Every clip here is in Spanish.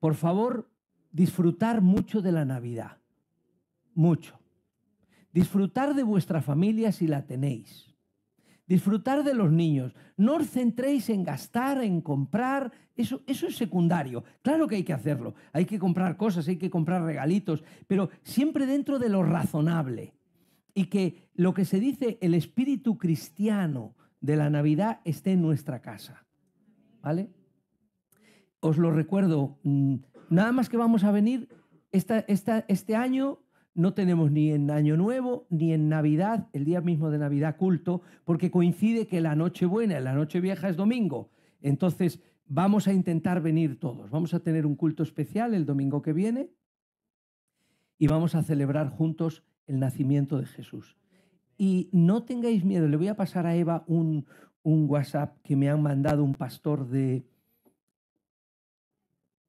por favor, disfrutar mucho de la Navidad. Mucho. Disfrutar de vuestra familia si la tenéis. Disfrutar de los niños. No os centréis en gastar, en comprar. Eso, eso es secundario. Claro que hay que hacerlo. Hay que comprar cosas, hay que comprar regalitos, pero siempre dentro de lo razonable. Y que lo que se dice, el espíritu cristiano de la Navidad esté en nuestra casa. ¿Vale? os lo recuerdo, mm, nada más que vamos a venir este año, no tenemos ni en Año Nuevo, ni en Navidad, el día mismo de Navidad culto, porque coincide que la buena y la noche vieja es domingo. Entonces, vamos a intentar venir todos. Vamos a tener un culto especial el domingo que viene y vamos a celebrar juntos el nacimiento de Jesús. Y no tengáis miedo, le voy a pasar a Eva un, un WhatsApp que me han mandado un pastor de,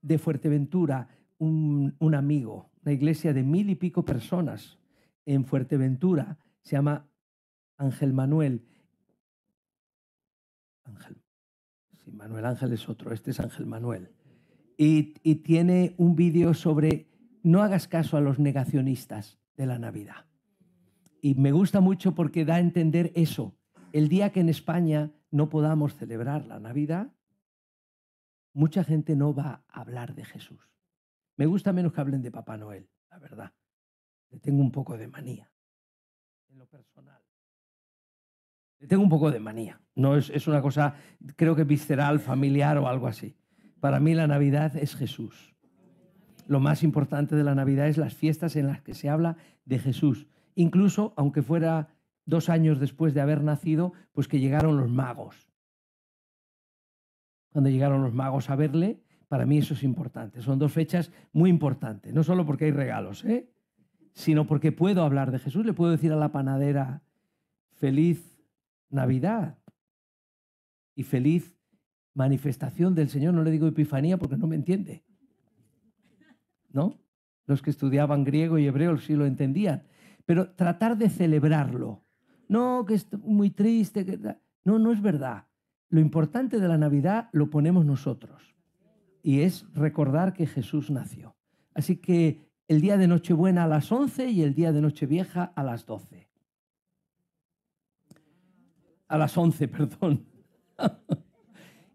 de Fuerteventura un, amigo, una iglesia de mil y pico personas en Fuerteventura, se llama Ángel Manuel. Ángel. Sí, Manuel Ángel es otro, este es Ángel Manuel. y tiene un vídeo sobre no hagas caso a los negacionistas de la Navidad. Y me gusta mucho porque da a entender eso. El día que en España no podamos celebrar la Navidad, mucha gente no va a hablar de Jesús. Me gusta menos que hablen de Papá Noel, la verdad. Le tengo un poco de manía, en lo personal. Le tengo un poco de manía. No es, es una cosa, creo que visceral, familiar o algo así. Para mí la Navidad es Jesús. Lo más importante de la Navidad es las fiestas en las que se habla de Jesús. Incluso, aunque fuera dos años después de haber nacido, pues que llegaron los magos cuando llegaron los magos a verle. Para mí eso es importante. Son dos fechas muy importantes. No solo porque hay regalos, ¿eh? sino porque puedo hablar de Jesús. Le puedo decir a la panadera, feliz Navidad y feliz manifestación del Señor. No le digo epifanía porque no me entiende. ¿No? Los que estudiaban griego y hebreo sí lo entendían. Pero tratar de celebrarlo. No, que es muy triste. No, no es verdad. Lo importante de la Navidad lo ponemos nosotros y es recordar que Jesús nació. Así que el día de Nochebuena a las 11 y el día de Nochevieja a las 12. A las 11, perdón.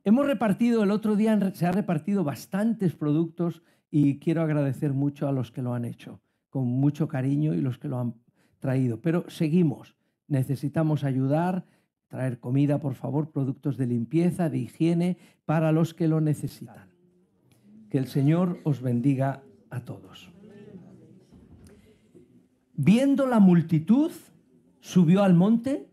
Hemos repartido, el otro día se han repartido bastantes productos y quiero agradecer mucho a los que lo han hecho, con mucho cariño y los que lo han traído. Pero seguimos, necesitamos ayudar Traer comida, por favor, productos de limpieza, de higiene, para los que lo necesitan. Que el Señor os bendiga a todos. Viendo la multitud, subió al monte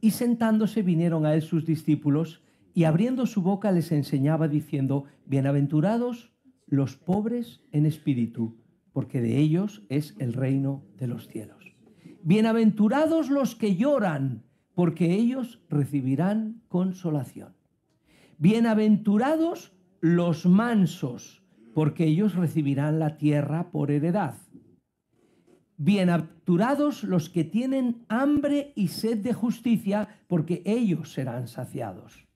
y sentándose vinieron a él sus discípulos y abriendo su boca les enseñaba diciendo, bienaventurados los pobres en espíritu, porque de ellos es el reino de los cielos. Bienaventurados los que lloran, porque ellos recibirán consolación. Bienaventurados los mansos, porque ellos recibirán la tierra por heredad. Bienaventurados los que tienen hambre y sed de justicia, porque ellos serán saciados.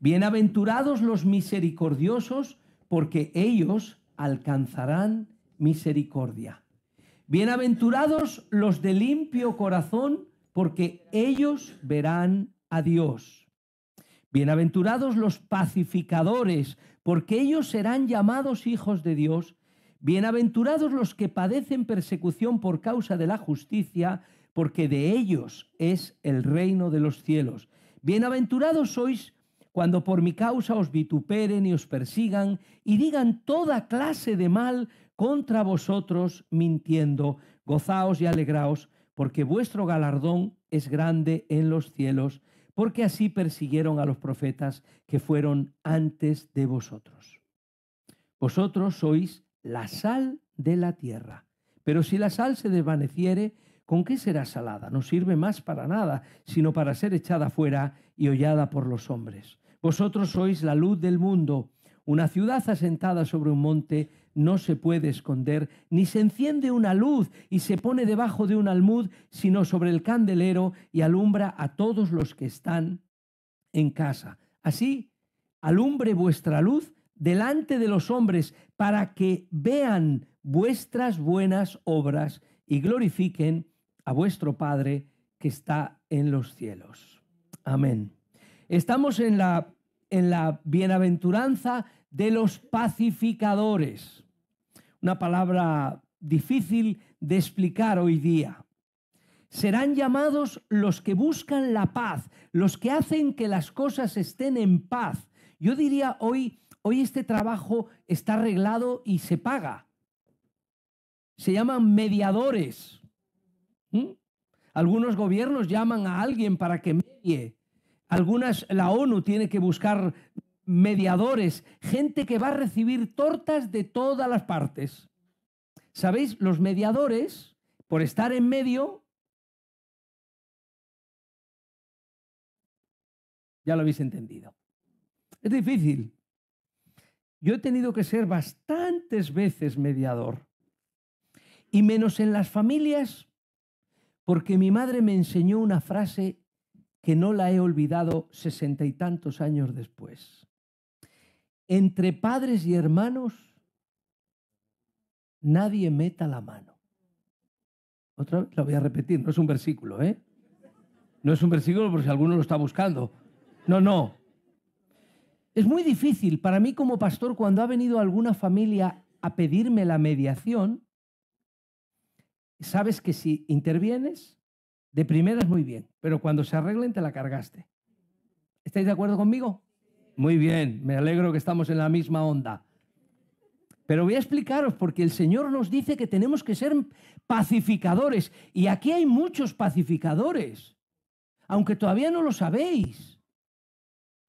Bienaventurados los misericordiosos, porque ellos alcanzarán misericordia. Bienaventurados los de limpio corazón, porque ellos verán a Dios. Bienaventurados los pacificadores, porque ellos serán llamados hijos de Dios. Bienaventurados los que padecen persecución por causa de la justicia, porque de ellos es el reino de los cielos. Bienaventurados sois cuando por mi causa os vituperen y os persigan y digan toda clase de mal contra vosotros mintiendo. Gozaos y alegraos porque vuestro galardón es grande en los cielos, porque así persiguieron a los profetas que fueron antes de vosotros. Vosotros sois la sal de la tierra, pero si la sal se desvaneciere, ¿con qué será salada? No sirve más para nada, sino para ser echada fuera y hollada por los hombres. Vosotros sois la luz del mundo, una ciudad asentada sobre un monte no se puede esconder, ni se enciende una luz y se pone debajo de un almud, sino sobre el candelero y alumbra a todos los que están en casa. Así, alumbre vuestra luz delante de los hombres para que vean vuestras buenas obras y glorifiquen a vuestro Padre que está en los cielos. Amén. Estamos en la, en la bienaventuranza de los pacificadores una palabra difícil de explicar hoy día. Serán llamados los que buscan la paz, los que hacen que las cosas estén en paz. Yo diría hoy, hoy este trabajo está arreglado y se paga. Se llaman mediadores. Algunos gobiernos llaman a alguien para que medie. Algunas, la ONU tiene que buscar mediadores, gente que va a recibir tortas de todas las partes. ¿Sabéis? Los mediadores, por estar en medio, ya lo habéis entendido. Es difícil. Yo he tenido que ser bastantes veces mediador. Y menos en las familias, porque mi madre me enseñó una frase que no la he olvidado sesenta y tantos años después entre padres y hermanos, nadie meta la mano. Otra vez lo voy a repetir, no es un versículo, ¿eh? No es un versículo por si alguno lo está buscando. No, no. Es muy difícil para mí como pastor cuando ha venido alguna familia a pedirme la mediación, sabes que si intervienes, de primera es muy bien, pero cuando se arreglen te la cargaste. ¿Estáis de acuerdo conmigo? Muy bien, me alegro que estamos en la misma onda. Pero voy a explicaros porque el Señor nos dice que tenemos que ser pacificadores. Y aquí hay muchos pacificadores, aunque todavía no lo sabéis.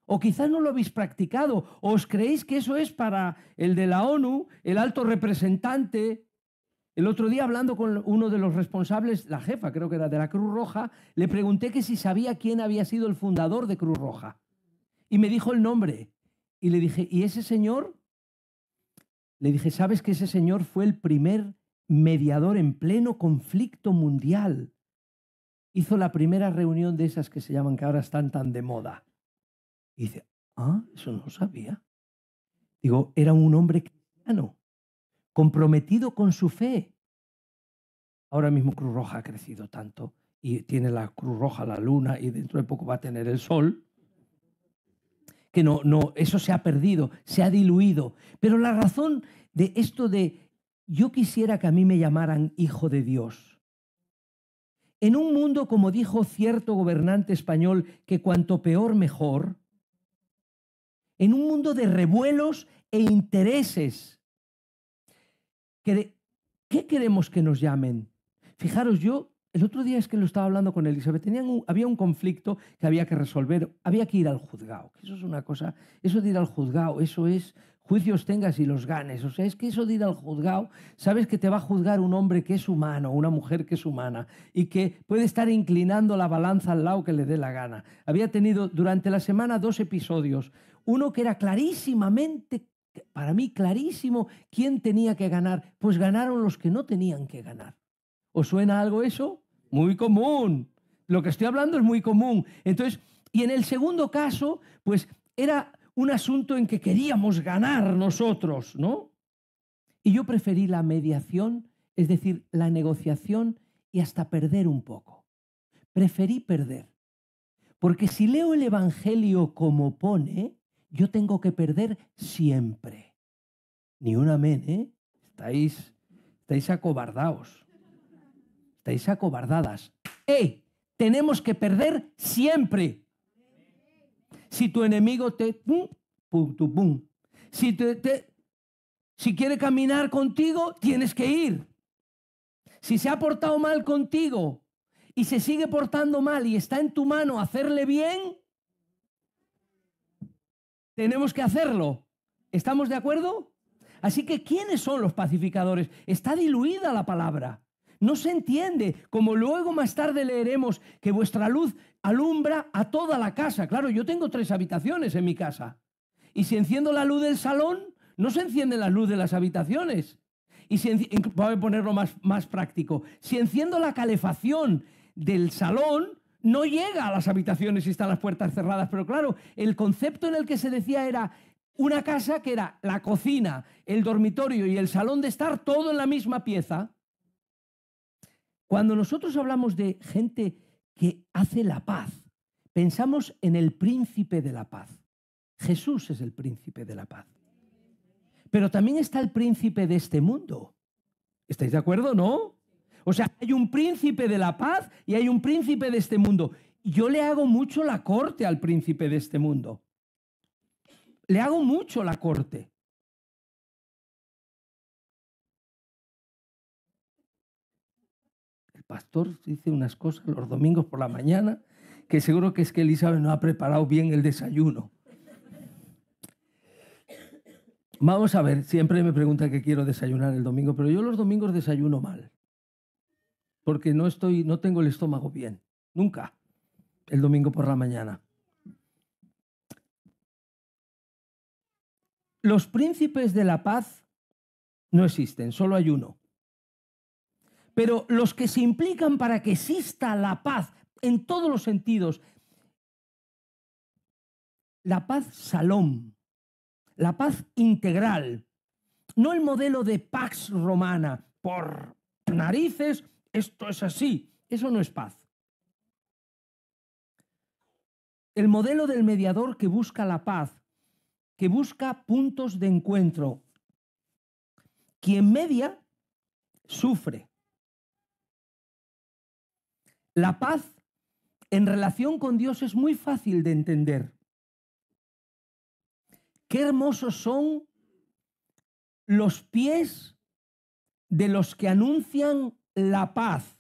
O quizás no lo habéis practicado, o os creéis que eso es para el de la ONU, el alto representante. El otro día hablando con uno de los responsables, la jefa creo que era de la Cruz Roja, le pregunté que si sabía quién había sido el fundador de Cruz Roja y me dijo el nombre. Y le dije, ¿y ese señor? Le dije, ¿sabes que ese señor fue el primer mediador en pleno conflicto mundial? Hizo la primera reunión de esas que se llaman, que ahora están tan de moda. Y dice, ah, eso no sabía. Digo, era un hombre cristiano, comprometido con su fe. Ahora mismo Cruz Roja ha crecido tanto y tiene la Cruz Roja, la luna y dentro de poco va a tener el sol que no, no, eso se ha perdido, se ha diluido. Pero la razón de esto de yo quisiera que a mí me llamaran hijo de Dios. En un mundo, como dijo cierto gobernante español, que cuanto peor mejor, en un mundo de revuelos e intereses, ¿qué queremos que nos llamen? Fijaros, yo el otro día es que lo estaba hablando con Elizabeth, Tenían había un conflicto que había que resolver, había que ir al juzgado. Eso es una cosa, eso de ir al juzgado, eso es juicios tengas y los ganes. O sea, es que eso de ir al juzgado, sabes que te va a juzgar un hombre que es humano, una mujer que es humana, y que puede estar inclinando la balanza al lado que le dé la gana. Había tenido durante la semana dos episodios. Uno que era clarísimamente, para mí clarísimo, quién tenía que ganar. Pues ganaron los que no tenían que ganar. ¿Os suena algo eso? Muy común. Lo que estoy hablando es muy común. Entonces, y en el segundo caso, pues era un asunto en que queríamos ganar nosotros, ¿no? Y yo preferí la mediación, es decir, la negociación y hasta perder un poco. Preferí perder. Porque si leo el Evangelio como pone, yo tengo que perder siempre. Ni un amén, ¿eh? Estáis, estáis acobardaos estáis acobardadas. ¡Eh! Tenemos que perder siempre. Si tu enemigo te... Pum, Si, te, si quiere caminar contigo, tienes que ir. Si se ha portado mal contigo y se sigue portando mal y está en tu mano hacerle bien, tenemos que hacerlo. ¿Estamos de acuerdo? Así que, ¿quiénes son los pacificadores? Está diluida la palabra no se entiende, como luego más tarde leeremos que vuestra luz alumbra a toda la casa. Claro, yo tengo tres habitaciones en mi casa. Y si enciendo la luz del salón, no se enciende la luz de las habitaciones. Y si, voy a ponerlo más, más práctico, si enciendo la calefacción del salón, no llega a las habitaciones si están las puertas cerradas. Pero claro, el concepto en el que se decía era una casa que era la cocina, el dormitorio y el salón de estar todo en la misma pieza. Cuando nosotros hablamos de gente que hace la paz, pensamos en el príncipe de la paz. Jesús es el príncipe de la paz. Pero también está el príncipe de este mundo. ¿Estáis de acuerdo, no? O sea, hay un príncipe de la paz y hay un príncipe de este mundo. Yo le hago mucho la corte al príncipe de este mundo. Le hago mucho la corte. pastor dice unas cosas los domingos por la mañana que seguro que es que Elizabeth no ha preparado bien el desayuno. Vamos a ver, siempre me pregunta que quiero desayunar el domingo, pero yo los domingos desayuno mal. Porque no estoy no tengo el estómago bien, nunca. El domingo por la mañana. Los príncipes de la paz no existen, solo hay uno. Pero los que se implican para que exista la paz en todos los sentidos, la paz salón, la paz integral, no el modelo de pax romana, por narices, esto es así, eso no es paz. El modelo del mediador que busca la paz, que busca puntos de encuentro. Quien media, sufre. La paz en relación con Dios es muy fácil de entender. Qué hermosos son los pies de los que anuncian la paz.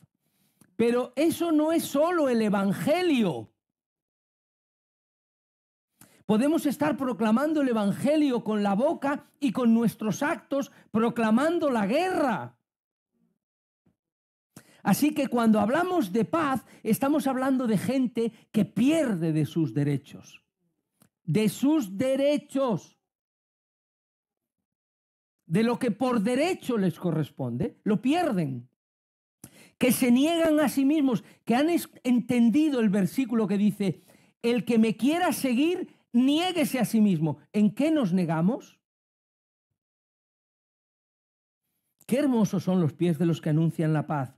Pero eso no es solo el Evangelio. Podemos estar proclamando el Evangelio con la boca y con nuestros actos, proclamando la guerra. Así que cuando hablamos de paz, estamos hablando de gente que pierde de sus derechos. De sus derechos. De lo que por derecho les corresponde, lo pierden. Que se niegan a sí mismos, que han entendido el versículo que dice, el que me quiera seguir, niéguese a sí mismo. ¿En qué nos negamos? Qué hermosos son los pies de los que anuncian la paz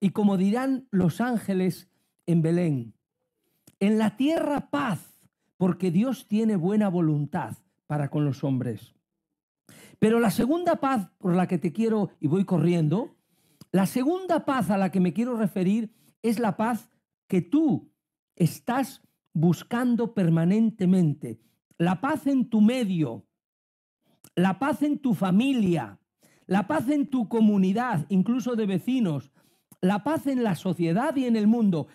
y como dirán los ángeles en Belén, en la tierra paz, porque Dios tiene buena voluntad para con los hombres. Pero la segunda paz por la que te quiero, y voy corriendo, la segunda paz a la que me quiero referir es la paz que tú estás buscando permanentemente. La paz en tu medio, la paz en tu familia, la paz en tu comunidad, incluso de vecinos, la paz en la sociedad y en el mundo.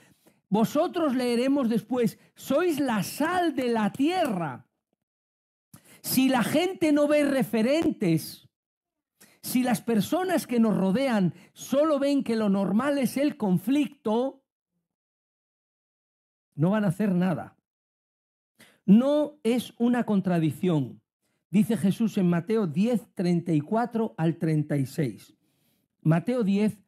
Vosotros leeremos después, sois la sal de la tierra. Si la gente no ve referentes, si las personas que nos rodean solo ven que lo normal es el conflicto, no van a hacer nada. No es una contradicción, dice Jesús en Mateo 10, 34 al 36. Mateo 10,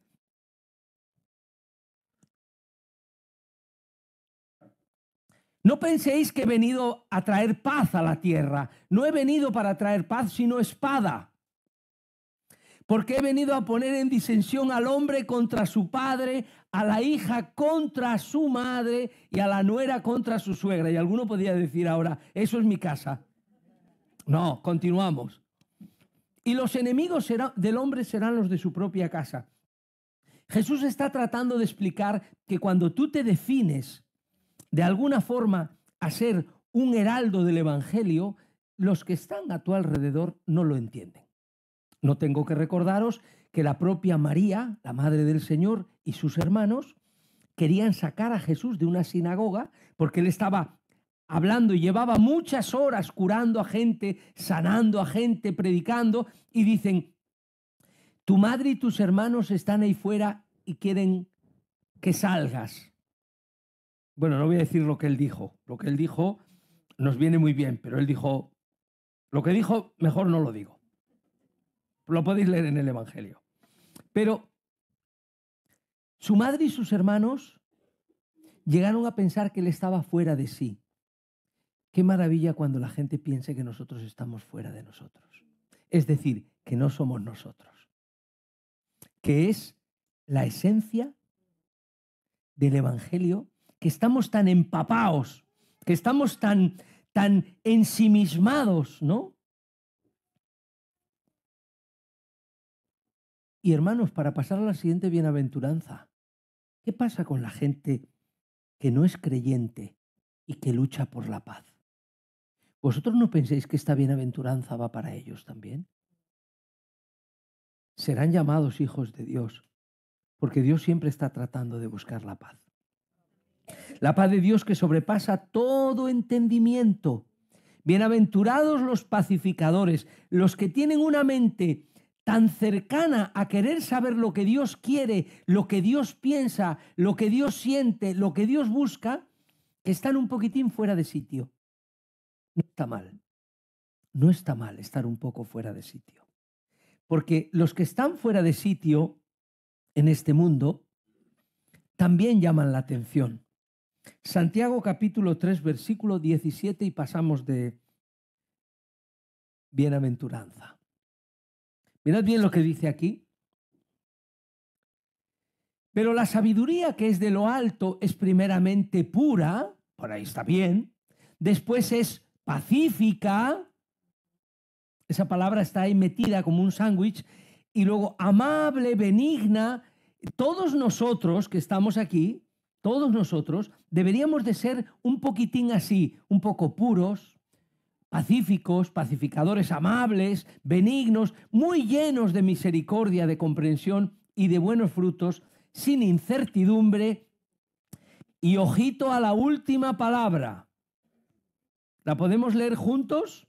No penséis que he venido a traer paz a la tierra. No he venido para traer paz, sino espada. Porque he venido a poner en disensión al hombre contra su padre, a la hija contra su madre y a la nuera contra su suegra. Y alguno podría decir ahora, eso es mi casa. No, continuamos. Y los enemigos del hombre serán los de su propia casa. Jesús está tratando de explicar que cuando tú te defines de alguna forma a ser un heraldo del Evangelio, los que están a tu alrededor no lo entienden. No tengo que recordaros que la propia María, la Madre del Señor, y sus hermanos querían sacar a Jesús de una sinagoga porque él estaba hablando y llevaba muchas horas curando a gente, sanando a gente, predicando, y dicen, tu madre y tus hermanos están ahí fuera y quieren que salgas. Bueno, no voy a decir lo que él dijo. Lo que él dijo nos viene muy bien, pero él dijo, lo que dijo, mejor no lo digo. Lo podéis leer en el Evangelio. Pero su madre y sus hermanos llegaron a pensar que él estaba fuera de sí. Qué maravilla cuando la gente piense que nosotros estamos fuera de nosotros. Es decir, que no somos nosotros. Que es la esencia del Evangelio que estamos tan empapados, que estamos tan, tan ensimismados, ¿no? Y hermanos, para pasar a la siguiente bienaventuranza, ¿qué pasa con la gente que no es creyente y que lucha por la paz? ¿Vosotros no penséis que esta bienaventuranza va para ellos también? Serán llamados hijos de Dios, porque Dios siempre está tratando de buscar la paz. La paz de Dios que sobrepasa todo entendimiento. Bienaventurados los pacificadores, los que tienen una mente tan cercana a querer saber lo que Dios quiere, lo que Dios piensa, lo que Dios siente, lo que Dios busca, que están un poquitín fuera de sitio. No está mal. No está mal estar un poco fuera de sitio. Porque los que están fuera de sitio en este mundo también llaman la atención. Santiago capítulo 3, versículo 17 y pasamos de bienaventuranza. Mirad bien lo que dice aquí. Pero la sabiduría que es de lo alto es primeramente pura, por ahí está bien, después es pacífica, esa palabra está ahí metida como un sándwich, y luego amable, benigna, todos nosotros que estamos aquí todos nosotros deberíamos de ser un poquitín así, un poco puros, pacíficos, pacificadores amables, benignos, muy llenos de misericordia, de comprensión y de buenos frutos, sin incertidumbre y ojito a la última palabra. ¿La podemos leer juntos?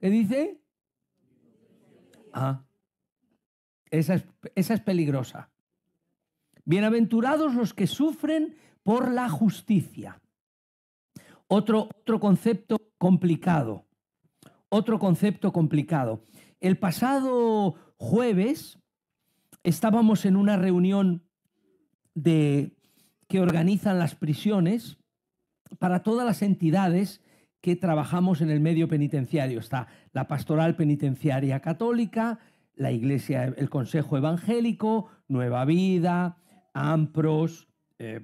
¿Qué dice? Ah, esa es, esa es peligrosa. Bienaventurados los que sufren por la justicia. Otro, otro concepto complicado. Otro concepto complicado. El pasado jueves estábamos en una reunión de, que organizan las prisiones para todas las entidades que trabajamos en el medio penitenciario. Está la Pastoral Penitenciaria Católica, la Iglesia, el Consejo Evangélico, Nueva Vida, AMPROS, eh,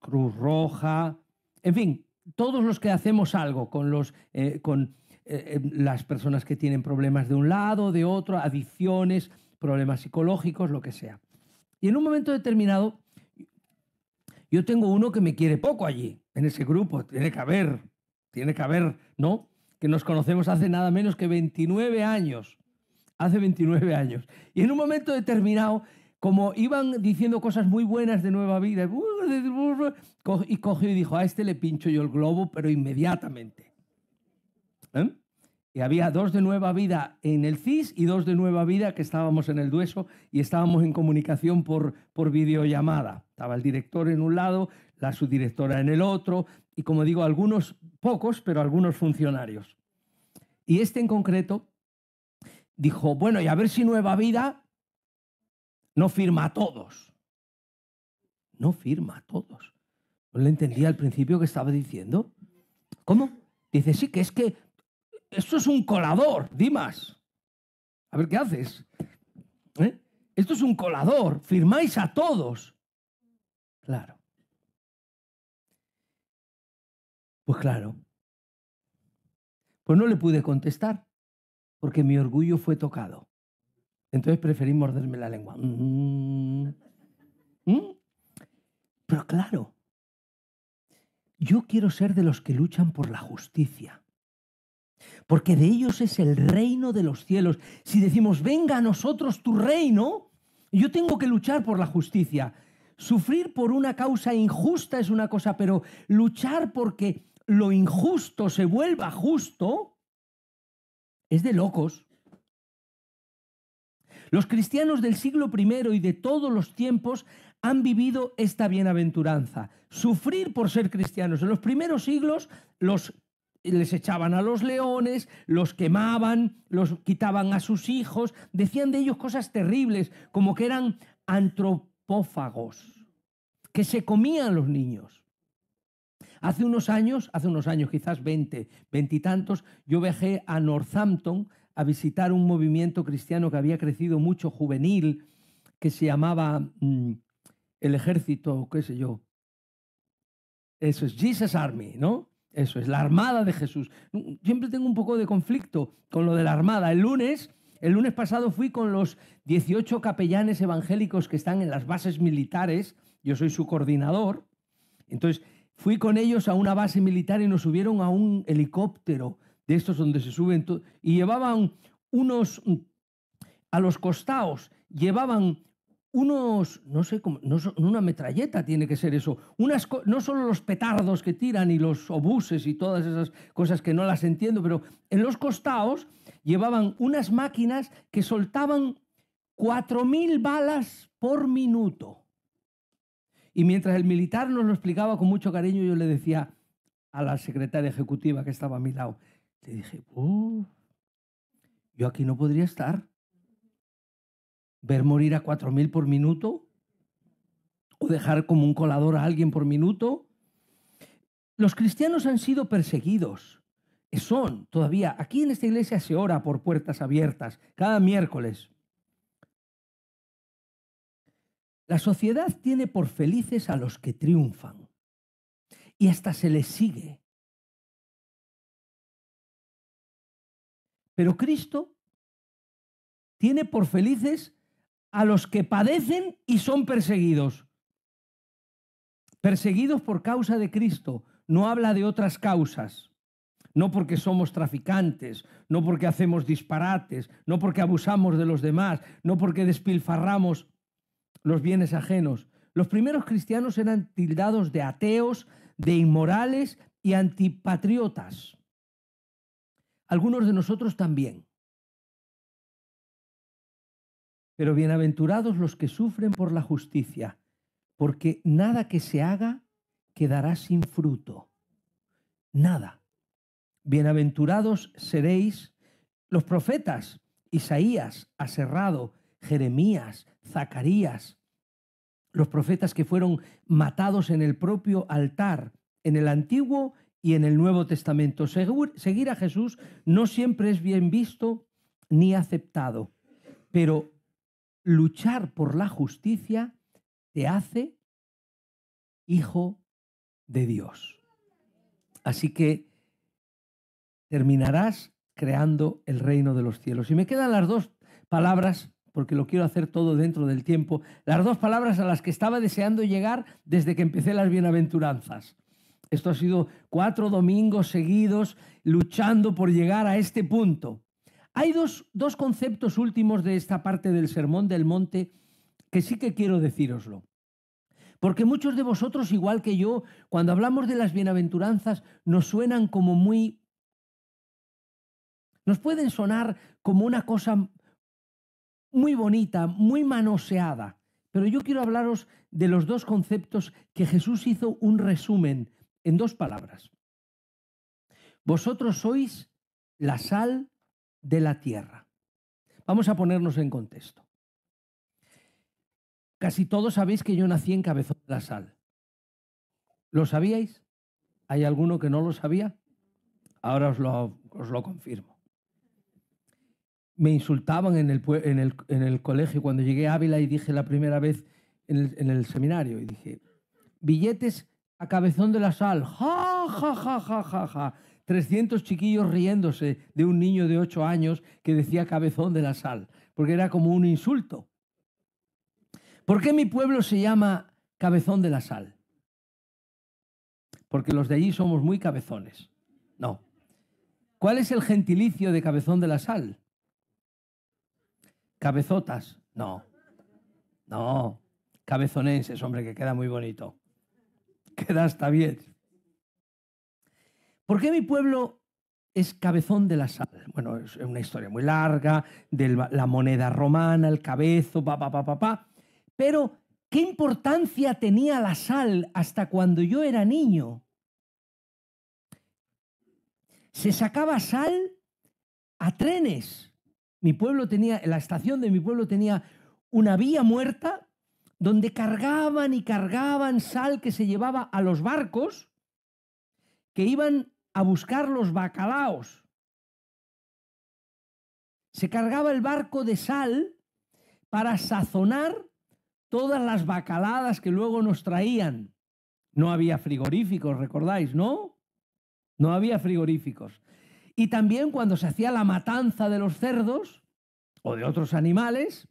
Cruz Roja, en fin, todos los que hacemos algo con, los, eh, con eh, las personas que tienen problemas de un lado, de otro, adicciones, problemas psicológicos, lo que sea. Y en un momento determinado, yo tengo uno que me quiere poco allí, en ese grupo, tiene que haber, tiene que haber, ¿no? Que nos conocemos hace nada menos que 29 años, hace 29 años. Y en un momento determinado, como iban diciendo cosas muy buenas de nueva vida, y cogió y dijo, a este le pincho yo el globo, pero inmediatamente. ¿Eh? Y había dos de Nueva Vida en el CIS y dos de Nueva Vida que estábamos en el Dueso y estábamos en comunicación por, por videollamada. Estaba el director en un lado, la subdirectora en el otro y, como digo, algunos, pocos, pero algunos funcionarios. Y este en concreto dijo, bueno, y a ver si Nueva Vida no firma a todos. No firma a todos. No le entendía al principio que estaba diciendo. ¿Cómo? Dice, sí, que es que esto es un colador, Dimas. A ver, ¿qué haces? ¿Eh? Esto es un colador, firmáis a todos. Claro. Pues claro. Pues no le pude contestar, porque mi orgullo fue tocado. Entonces preferí morderme la lengua. Mm. Mm. Pero claro, yo quiero ser de los que luchan por la justicia. Porque de ellos es el reino de los cielos. Si decimos, venga a nosotros tu reino, yo tengo que luchar por la justicia. Sufrir por una causa injusta es una cosa, pero luchar porque lo injusto se vuelva justo es de locos. Los cristianos del siglo I y de todos los tiempos han vivido esta bienaventuranza. Sufrir por ser cristianos. En los primeros siglos los les echaban a los leones, los quemaban, los quitaban a sus hijos, decían de ellos cosas terribles, como que eran antropófagos, que se comían los niños. Hace unos años, hace unos años quizás veinte, veintitantos, yo viajé a Northampton, a visitar un movimiento cristiano que había crecido mucho juvenil, que se llamaba mm, el ejército, qué sé yo. Eso es Jesus Army, ¿no? Eso es la Armada de Jesús. Mm, mm, siempre tengo un poco de conflicto con lo de la Armada. El lunes, el lunes pasado fui con los 18 capellanes evangélicos que están en las bases militares. Yo soy su coordinador. Entonces, fui con ellos a una base militar y nos subieron a un helicóptero de estos donde se suben, y llevaban unos, a los costados, llevaban unos, no sé, cómo, no, una metralleta tiene que ser eso, unas, no solo los petardos que tiran y los obuses y todas esas cosas que no las entiendo, pero en los costados llevaban unas máquinas que soltaban 4.000 balas por minuto. Y mientras el militar nos lo explicaba con mucho cariño, yo le decía a la secretaria ejecutiva que estaba a mi lado, y dije, oh, yo aquí no podría estar. Ver morir a cuatro mil por minuto o dejar como un colador a alguien por minuto. Los cristianos han sido perseguidos. Eh, son todavía, aquí en esta iglesia se ora por puertas abiertas cada miércoles. La sociedad tiene por felices a los que triunfan y hasta se les sigue Pero Cristo tiene por felices a los que padecen y son perseguidos. Perseguidos por causa de Cristo. No habla de otras causas. No porque somos traficantes, no porque hacemos disparates, no porque abusamos de los demás, no porque despilfarramos los bienes ajenos. Los primeros cristianos eran tildados de ateos, de inmorales y antipatriotas algunos de nosotros también. Pero bienaventurados los que sufren por la justicia, porque nada que se haga quedará sin fruto. Nada. Bienaventurados seréis los profetas, Isaías, Aserrado, Jeremías, Zacarías, los profetas que fueron matados en el propio altar, en el Antiguo y en el Nuevo Testamento. Seguir a Jesús no siempre es bien visto ni aceptado, pero luchar por la justicia te hace hijo de Dios. Así que terminarás creando el reino de los cielos. Y me quedan las dos palabras, porque lo quiero hacer todo dentro del tiempo, las dos palabras a las que estaba deseando llegar desde que empecé las bienaventuranzas. Esto ha sido cuatro domingos seguidos luchando por llegar a este punto. Hay dos, conceptos últimos de esta parte del Sermón del Monte que sí que quiero decíroslo. Porque muchos de vosotros, igual que yo, cuando hablamos de las bienaventuranzas, nos suenan como muy... Nos pueden sonar como una cosa muy bonita, muy manoseada. Pero yo quiero hablaros de los dos conceptos que Jesús hizo un resumen en dos palabras. Vosotros sois la sal de la tierra. Vamos a ponernos en contexto. Casi todos sabéis que yo nací en Cabezón de la Sal. ¿Lo sabíais? ¿Hay alguno que no lo sabía? Ahora os lo, confirmo. Me insultaban en el, colegio cuando llegué a Ávila y dije la primera vez en el seminario, y dije, billetes a Cabezón de la Sal. Ja, ja, ja, ja, ja, 300 chiquillos riéndose de un niño de 8 años que decía Cabezón de la Sal, porque era como un insulto. ¿Por qué mi pueblo se llama Cabezón de la Sal? Porque los de allí somos muy cabezones. No. ¿Cuál es el gentilicio de Cabezón de la Sal? Cabezotas. No. No. Cabezonenses, hombre, que queda muy bonito. queda hasta bien. ¿Por qué mi pueblo es cabezón de la sal? Bueno, es una historia muy larga, de la moneda romana, el cabezo, pa, pa, pa, Pero, ¿qué importancia tenía la sal hasta cuando yo era niño? Se sacaba sal a trenes. Mi pueblo tenía, la estación de mi pueblo tenía una vía muerta donde cargaban y cargaban sal que se llevaba a los barcos que iban a buscar los bacalaos. Se cargaba el barco de sal para sazonar todas las bacaladas que luego nos traían. No había frigoríficos, recordáis, ¿no? No había frigoríficos. Y también cuando se hacía la matanza de los cerdos o de otros animales,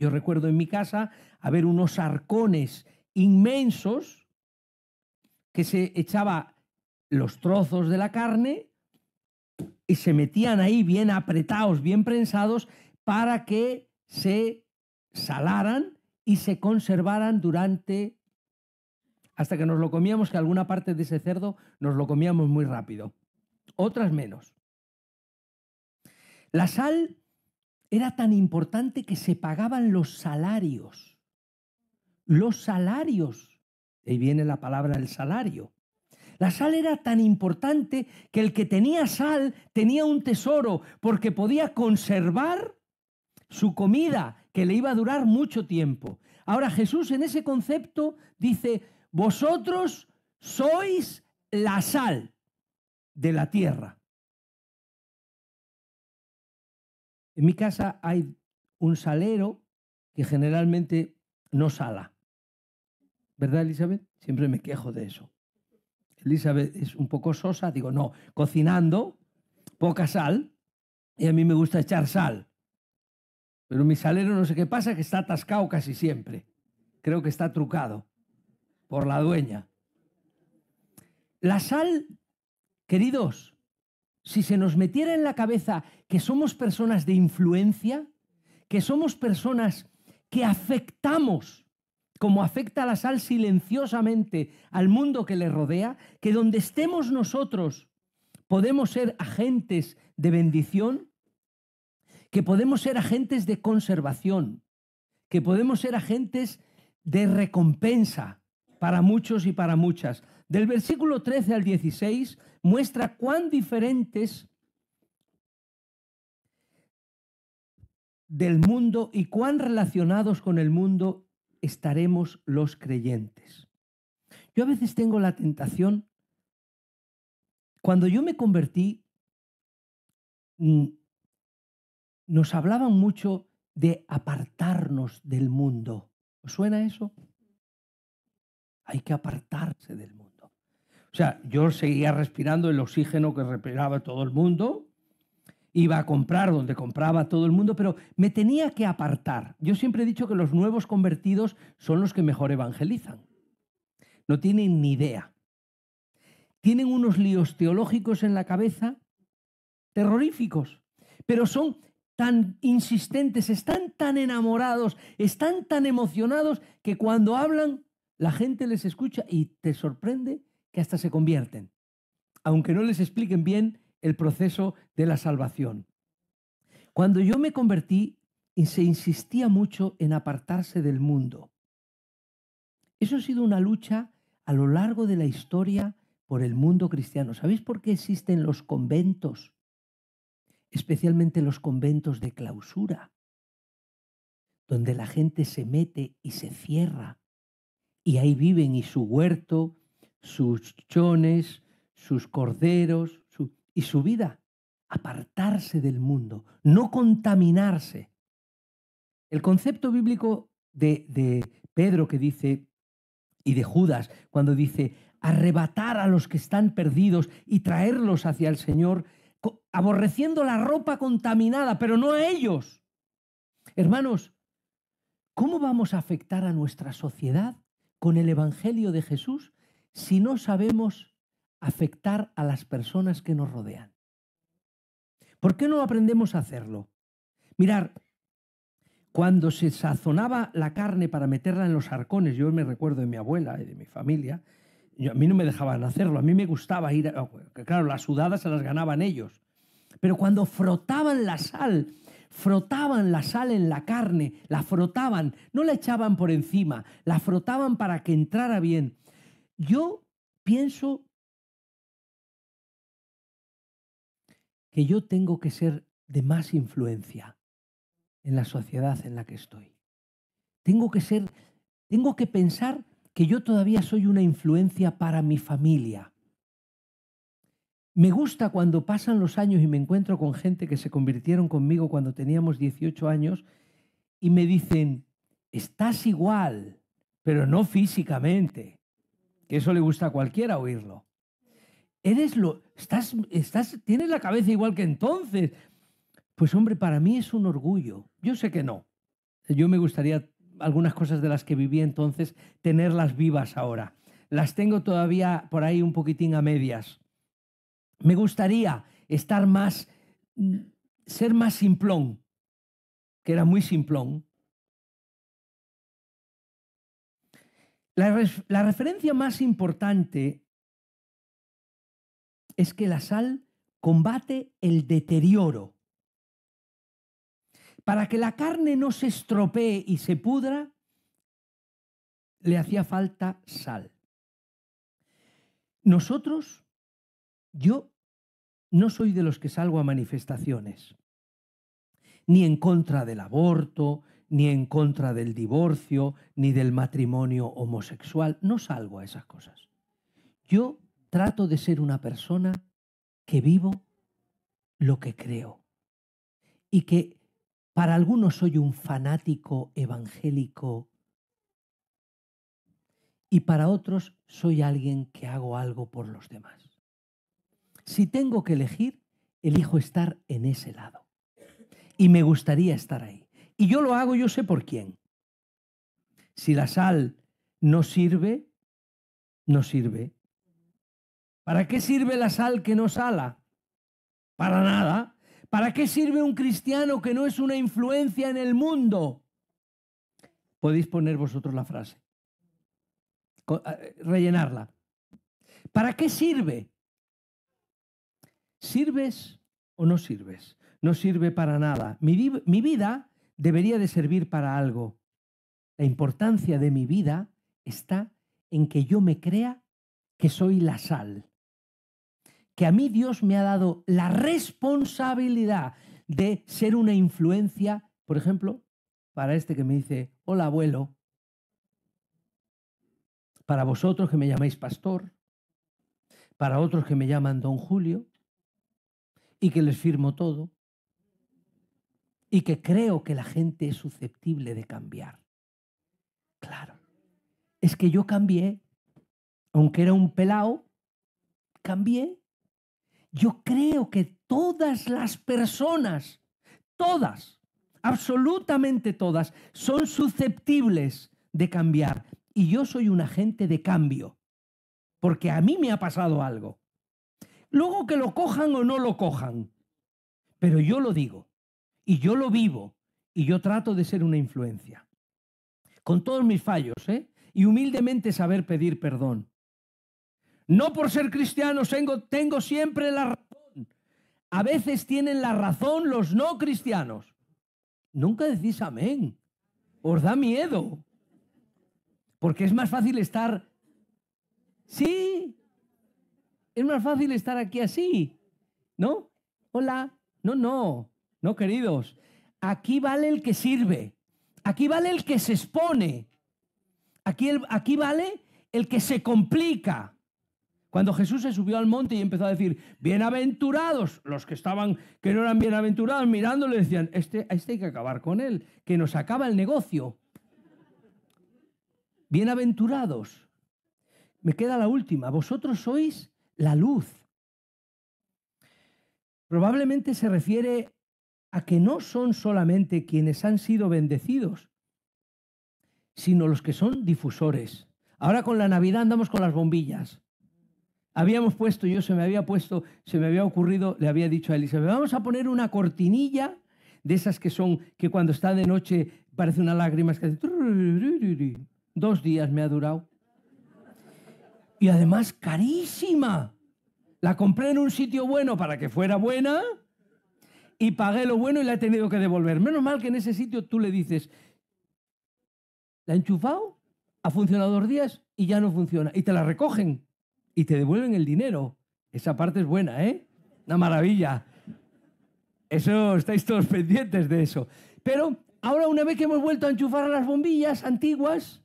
yo recuerdo en mi casa haber unos arcones inmensos que se echaba los trozos de la carne y se metían ahí bien apretados, bien prensados, para que se salaran y se conservaran durante hasta que nos lo comíamos, que alguna parte de ese cerdo nos lo comíamos muy rápido, otras menos. La sal era tan importante que se pagaban los salarios. Los salarios. Ahí viene la palabra el salario. La sal era tan importante que el que tenía sal tenía un tesoro porque podía conservar su comida que le iba a durar mucho tiempo. Ahora Jesús en ese concepto dice, vosotros sois la sal de la tierra. En mi casa hay un salero que generalmente no sala. ¿Verdad, Elizabeth? Siempre me quejo de eso. Elizabeth es un poco sosa, digo, no, cocinando, poca sal, y a mí me gusta echar sal. Pero mi salero no sé qué pasa, que está atascado casi siempre. Creo que está trucado por la dueña. La sal, queridos, si se nos metiera en la cabeza que somos personas de influencia, que somos personas que afectamos, como afecta la sal silenciosamente al mundo que le rodea, que donde estemos nosotros podemos ser agentes de bendición, que podemos ser agentes de conservación, que podemos ser agentes de recompensa para muchos y para muchas. Del versículo 13 al 16 muestra cuán diferentes del mundo y cuán relacionados con el mundo estaremos los creyentes. Yo a veces tengo la tentación, cuando yo me convertí, mm, nos hablaban mucho de apartarnos del mundo. ¿Os suena eso? Hay que apartarse del mundo. O sea, yo seguía respirando el oxígeno que respiraba todo el mundo, iba a comprar donde compraba todo el mundo, pero me tenía que apartar. Yo siempre he dicho que los nuevos convertidos son los que mejor evangelizan. No tienen ni idea. Tienen unos líos teológicos en la cabeza terroríficos, pero son tan insistentes, están tan enamorados, están tan emocionados que cuando hablan la gente les escucha y te sorprende que hasta se convierten, aunque no les expliquen bien el proceso de la salvación. Cuando yo me convertí, se insistía mucho en apartarse del mundo. Eso ha sido una lucha a lo largo de la historia por el mundo cristiano. ¿Sabéis por qué existen los conventos? Especialmente los conventos de clausura, donde la gente se mete y se cierra, y ahí viven y su huerto sus chones, sus corderos y su vida. Apartarse del mundo, no contaminarse. El concepto bíblico de, de Pedro que dice, y de Judas, cuando dice, arrebatar a los que están perdidos y traerlos hacia el Señor, aborreciendo la ropa contaminada, pero no a ellos. Hermanos, ¿cómo vamos a afectar a nuestra sociedad con el Evangelio de Jesús si no sabemos afectar a las personas que nos rodean? ¿Por qué no aprendemos a hacerlo? Mirar, cuando se sazonaba la carne para meterla en los arcones, yo me recuerdo de mi abuela y de mi familia, a mí no me dejaban hacerlo, a mí me gustaba ir, oh, claro, las sudadas se las ganaban ellos, pero cuando frotaban la sal, frotaban la sal en la carne, la frotaban, no la echaban por encima, la frotaban para que entrara bien, yo pienso que yo tengo que ser de más influencia en la sociedad en la que estoy. Tengo que ser, tengo que pensar que yo todavía soy una influencia para mi familia. Me gusta cuando pasan los años y me encuentro con gente que se convirtieron conmigo cuando teníamos 18 años y me dicen, estás igual, pero no físicamente que eso le gusta a cualquiera oírlo. Eres lo, estás, estás, tienes la cabeza igual que entonces. Pues hombre, para mí es un orgullo. Yo sé que no. Yo me gustaría algunas cosas de las que viví entonces tenerlas vivas ahora. Las tengo todavía por ahí un poquitín a medias. Me gustaría estar más, mm, ser más simplón, que era muy simplón, La, referencia más importante es que la sal combate el deterioro. Para que la carne no se estropee y se pudra, le hacía falta sal. Nosotros, yo no soy de los que salgo a manifestaciones, ni en contra del aborto, ni en contra del divorcio, ni del matrimonio homosexual. No salgo a esas cosas. Yo trato de ser una persona que vivo lo que creo. Y que para algunos soy un fanático evangélico y para otros soy alguien que hago algo por los demás. Si tengo que elegir, elijo estar en ese lado. Y me gustaría estar ahí. Y yo lo hago, yo sé por quién. Si la sal no sirve, no sirve. ¿Para qué sirve la sal que no sala? Para nada. ¿Para qué sirve un cristiano que no es una influencia en el mundo? Podéis poner vosotros la frase. Rellenarla. ¿Para qué sirve? ¿Sirves o no sirves? No sirve para nada. Mi, mi vida debería de servir para algo. La importancia de mi vida está en que yo me crea que soy la sal, que a mí Dios me ha dado la responsabilidad de ser una influencia, por ejemplo, para este que me dice, hola abuelo, para vosotros que me llamáis pastor, para otros que me llaman don Julio, y que les firmo todo, y que creo que la gente es susceptible de cambiar. Claro, es que yo cambié, aunque era un pelao, cambié. Yo creo que todas las personas, todas, absolutamente todas, son susceptibles de cambiar. Y yo soy un agente de cambio, porque a mí me ha pasado algo. Luego que lo cojan o no lo cojan, pero yo lo digo. Y yo lo vivo y yo trato de ser una influencia. Con todos mis fallos, ¿eh? Y humildemente saber pedir perdón. No por ser cristiano tengo, tengo siempre la razón. A veces tienen la razón los no cristianos. Nunca decís amén. Os da miedo. Porque es más fácil estar... Sí. Es más fácil estar aquí así. ¿No? Hola. No, no. No, queridos, aquí vale el que sirve, aquí vale el que se expone, aquí, aquí vale el que se complica. Cuando Jesús se subió al monte y empezó a decir, bienaventurados, los que estaban, que no eran bienaventurados, mirándole decían, este, este hay que acabar con él, que nos acaba el negocio. Bienaventurados. Me queda la última, vosotros sois la luz. Probablemente se refiere a que no son solamente quienes han sido bendecidos, sino los que son difusores. Ahora con la Navidad andamos con las bombillas. Habíamos puesto, yo se me había puesto, se me había ocurrido, le había dicho a Elizabeth, vamos a poner una cortinilla de esas que son, que cuando está de noche parece una lágrima, que Dos días me ha durado. Y además carísima. La compré en un sitio bueno para que fuera buena y pagué lo bueno y la he tenido que devolver. Menos mal que en ese sitio tú le dices, la he enchufado, ha funcionado dos días y ya no funciona. Y te la recogen y te devuelven el dinero. Esa parte es buena, ¿eh? Una maravilla. Eso, estáis todos pendientes de eso. Pero ahora una vez que hemos vuelto a enchufar las bombillas antiguas,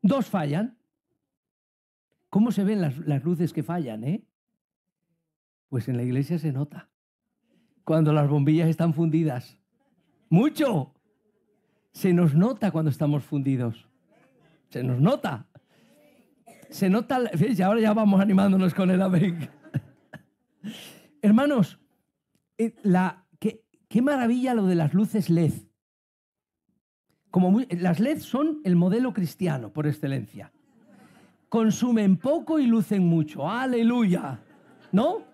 dos fallan. ¿Cómo se ven las, las luces que fallan, eh? Pues en la iglesia se nota cuando las bombillas están fundidas. Mucho. Se nos nota cuando estamos fundidos. Se nos nota. Se nota, ahora ya vamos animándonos con el amén. Hermanos, eh, qué, maravilla lo de las luces LED. Como las LED son el modelo cristiano por excelencia. Consumen poco y lucen mucho. Aleluya. ¿No?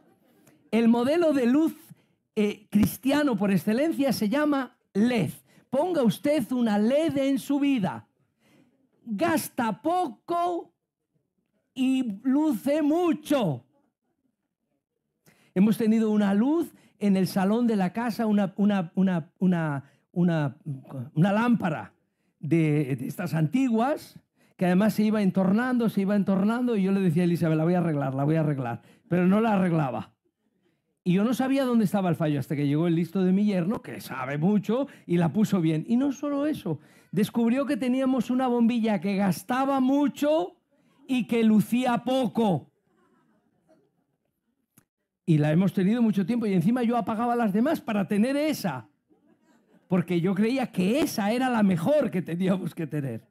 El modelo de luz eh, cristiano por excelencia se llama led. Ponga usted una led en su vida. Gasta poco y luce mucho. Hemos tenido una luz en el salón de la casa, una, una, lámpara de, de, estas antiguas, que además se iba entornando, se iba entornando, y yo le decía a Elizabeth, la voy a arreglar, la voy a arreglar, pero no la arreglaba. Y yo no sabía dónde estaba el fallo hasta que llegó el listo de mi yerno, que sabe mucho, y la puso bien. Y no solo eso, descubrió que teníamos una bombilla que gastaba mucho y que lucía poco. Y la hemos tenido mucho tiempo y encima yo apagaba las demás para tener esa. Porque yo creía que esa era la mejor que teníamos que tener.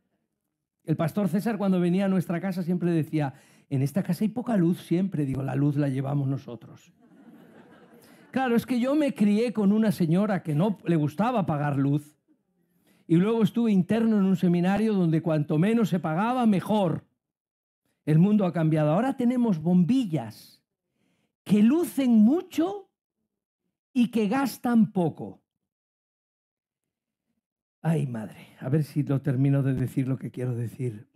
El pastor César cuando venía a nuestra casa siempre decía, en esta casa hay poca luz siempre. Digo, la luz la llevamos nosotros. Claro, es que yo me crié con una señora que no le gustaba pagar luz y luego estuve interno en un seminario donde cuanto menos se pagaba, mejor. El mundo ha cambiado. Ahora tenemos bombillas que lucen mucho y que gastan poco. Ay, madre, a ver si lo termino de decir lo que quiero decir.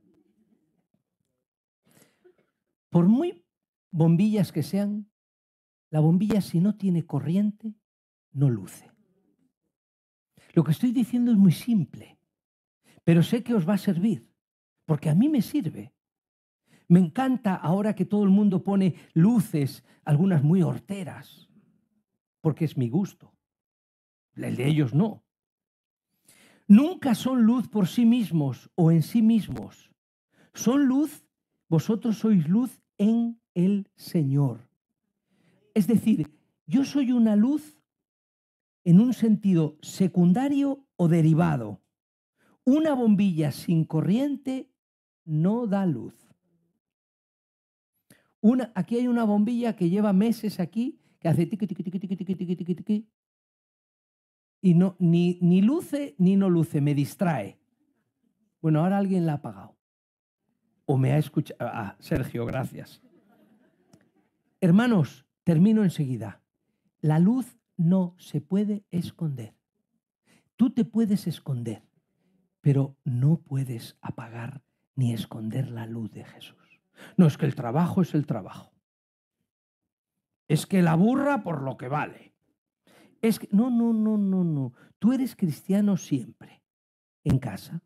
Por muy bombillas que sean, la bombilla si no tiene corriente, no luce. Lo que estoy diciendo es muy simple, pero sé que os va a servir, porque a mí me sirve. Me encanta ahora que todo el mundo pone luces, algunas muy horteras, porque es mi gusto. El de ellos no. Nunca son luz por sí mismos o en sí mismos. Son luz, vosotros sois luz en el Señor. Es decir, yo soy una luz en un sentido secundario o derivado. Una bombilla sin corriente no da luz. aquí hay una bombilla que lleva meses aquí, que hace tiqui, tiqui, tiqui, tiqui, tiqui, tiqui, tiqui, tiqui. Y no, ni, ni luce ni no luce, me distrae. Bueno, ahora alguien la ha apagado. O me ha escuchado. Ah, ah, Sergio, gracias. Hermanos, Termino enseguida. La luz no se puede esconder. Tú te puedes esconder, pero no puedes apagar ni esconder la luz de Jesús. No es que el trabajo es el trabajo. Es que la burra por lo que vale. Es que no, no, no, no, no. Tú eres cristiano siempre. En casa,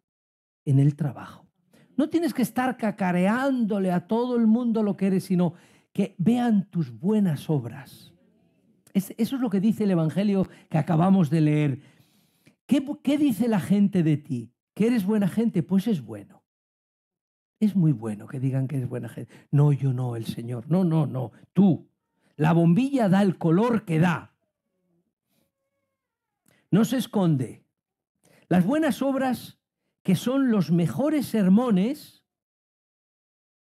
en el trabajo. No tienes que estar cacareándole a todo el mundo lo que eres, sino que vean tus buenas obras. eso es lo que dice el Evangelio que acabamos de leer. ¿Qué, qué dice la gente de ti? ¿Que eres buena gente? Pues es bueno. Es muy bueno que digan que eres buena gente. No, yo no, el Señor. No, no, no. Tú. La bombilla da el color que da. No se esconde. Las buenas obras, que son los mejores sermones,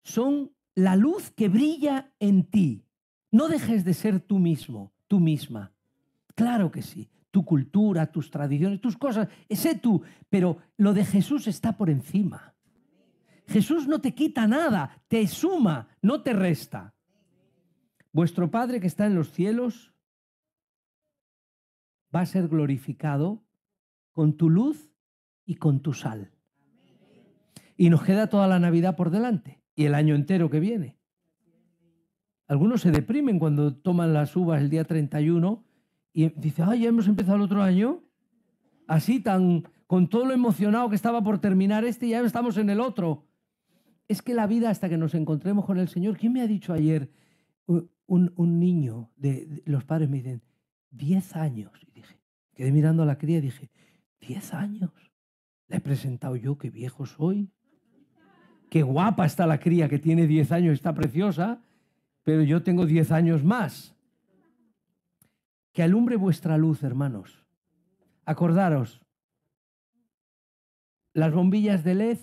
son la luz que brilla en ti. No dejes de ser tú mismo, tú misma. Claro que sí, tu cultura, tus tradiciones, tus cosas, sé tú, pero lo de Jesús está por encima. Jesús no te quita nada, te suma, no te resta. Vuestro Padre que está en los cielos va a ser glorificado con tu luz y con tu sal. Y nos queda toda la Navidad por delante y el año entero que viene. Algunos se deprimen cuando toman las uvas el día 31 y dicen, ah, ya hemos empezado el otro año. Así tan, con todo lo emocionado que estaba por terminar este, y ya estamos en el otro. Es que la vida hasta que nos encontremos con el Señor, ¿quién me ha dicho ayer? Un, un niño, de, los padres me dicen, 10 años. Y dije, quedé mirando a la cría y dije, 10 años. Le he presentado yo, qué viejo soy qué guapa está la cría que tiene 10 años, está preciosa, pero yo tengo 10 años más. Que alumbre vuestra luz, hermanos. Acordaros, las bombillas de LED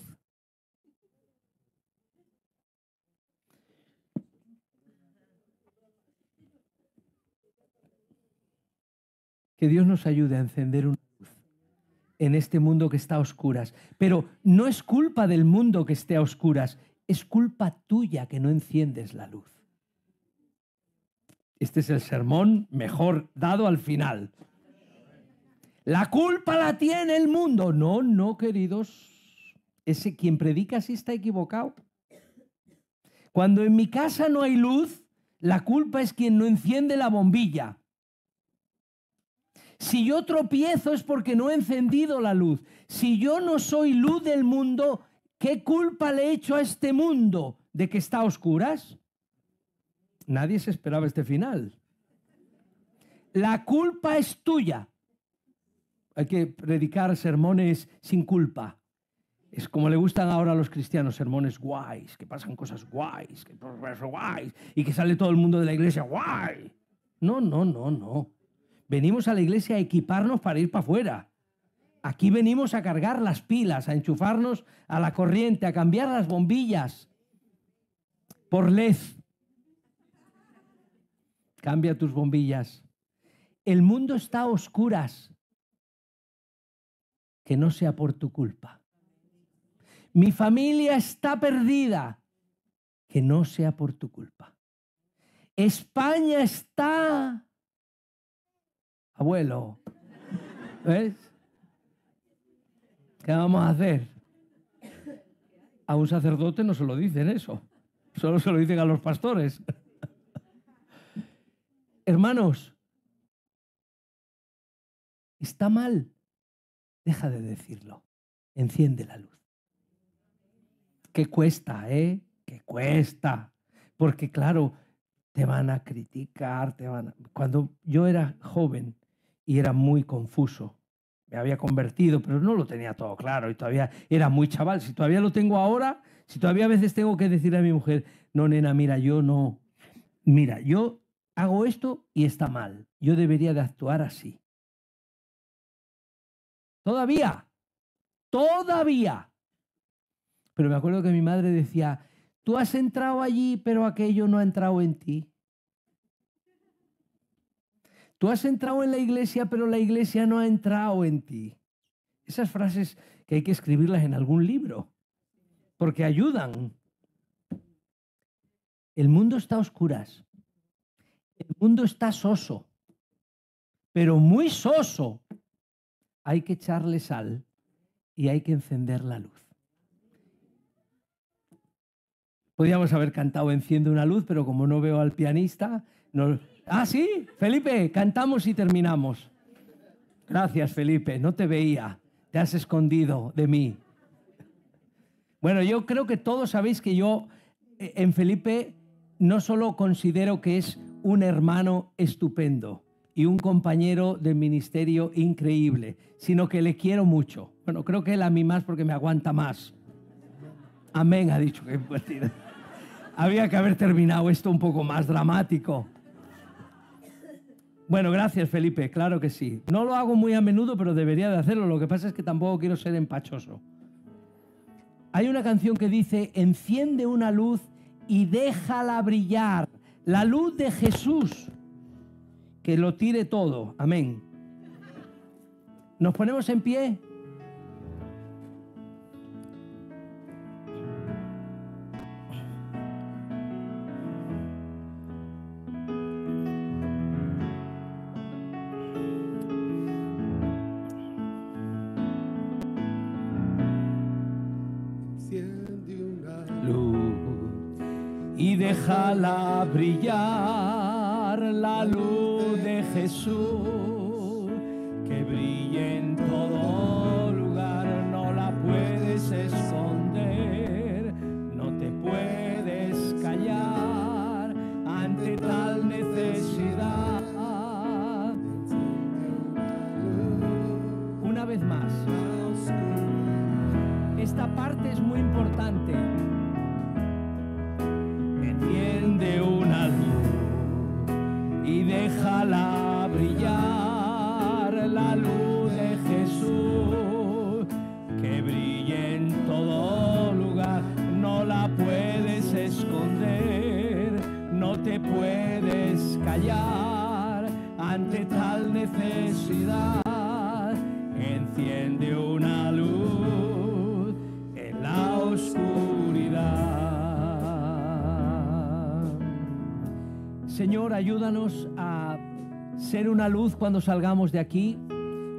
Que Dios nos ayude a encender un en este mundo que está a oscuras. Pero no es culpa del mundo que esté a oscuras, es culpa tuya que no enciendes la luz. Este es el sermón mejor dado al final. La culpa la tiene el mundo. No, no, queridos. Ese quien predica así está equivocado. Cuando en mi casa no hay luz, la culpa es quien no enciende la bombilla. Si yo tropiezo es porque no he encendido la luz. Si yo no soy luz del mundo, ¿qué culpa le he hecho a este mundo de que está a oscuras? Nadie se esperaba este final. La culpa es tuya. Hay que predicar sermones sin culpa. Es como le gustan ahora a los cristianos, sermones guays, que pasan cosas guays, que guays, y que sale todo el mundo de la iglesia guay. No, no, no, no. Venimos a la iglesia a equiparnos para ir para afuera. Aquí venimos a cargar las pilas, a enchufarnos a la corriente, a cambiar las bombillas por LED. Cambia tus bombillas. El mundo está a oscuras. Que no sea por tu culpa. Mi familia está perdida. Que no sea por tu culpa. España está abuelo. ¿Ves? ¿Qué vamos a hacer? A un sacerdote no se lo dicen eso, solo se lo dicen a los pastores. Hermanos, está mal, deja de decirlo, enciende la luz. Que cuesta, ¿eh? Que cuesta, porque claro, te van a criticar, te van a... Cuando yo era joven, y era muy confuso. Me había convertido, pero no lo tenía todo claro y todavía era muy chaval. Si todavía lo tengo ahora, si todavía a veces tengo que decirle a mi mujer, no, nena, mira, yo no, mira, yo hago esto y está mal. Yo debería de actuar así. Todavía, todavía. Pero me acuerdo que mi madre decía, tú has entrado allí, pero aquello no ha entrado en ti. Tú has entrado en la iglesia, pero la iglesia no ha entrado en ti. Esas frases que hay que escribirlas en algún libro, porque ayudan. El mundo está a oscuras. El mundo está soso, pero muy soso. Hay que echarle sal y hay que encender la luz. Podríamos haber cantado Enciende una luz, pero como no veo al pianista, no, Ah, sí, Felipe, cantamos y terminamos. Gracias, Felipe, no te veía, te has escondido de mí. Bueno, yo creo que todos sabéis que yo eh, en Felipe no solo considero que es un hermano estupendo y un compañero de ministerio increíble, sino que le quiero mucho. Bueno, creo que él a mí más porque me aguanta más. Amén, ha dicho que Había que haber terminado esto un poco más dramático. Bueno, gracias Felipe, claro que sí. No lo hago muy a menudo, pero debería de hacerlo. Lo que pasa es que tampoco quiero ser empachoso. Hay una canción que dice, enciende una luz y déjala brillar. La luz de Jesús, que lo tire todo. Amén. Nos ponemos en pie. a brillar la luz de Jesús. ayúdanos a ser una luz cuando salgamos de aquí,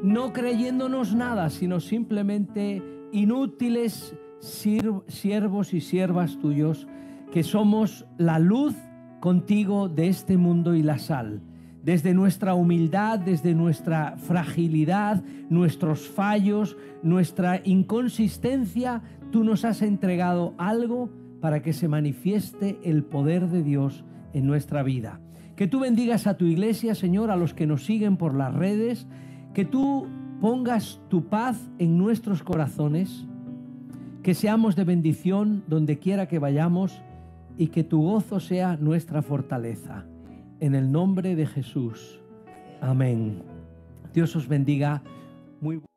no creyéndonos nada, sino simplemente inútiles siervos y siervas tuyos, que somos la luz contigo de este mundo y la sal. Desde nuestra humildad, desde nuestra fragilidad, nuestros fallos, nuestra inconsistencia, tú nos has entregado algo para que se manifieste el poder de Dios en nuestra vida. Que tú bendigas a tu iglesia, Señor, a los que nos siguen por las redes. Que tú pongas tu paz en nuestros corazones. Que seamos de bendición donde quiera que vayamos y que tu gozo sea nuestra fortaleza. En el nombre de Jesús. Amén. Dios os bendiga. Muy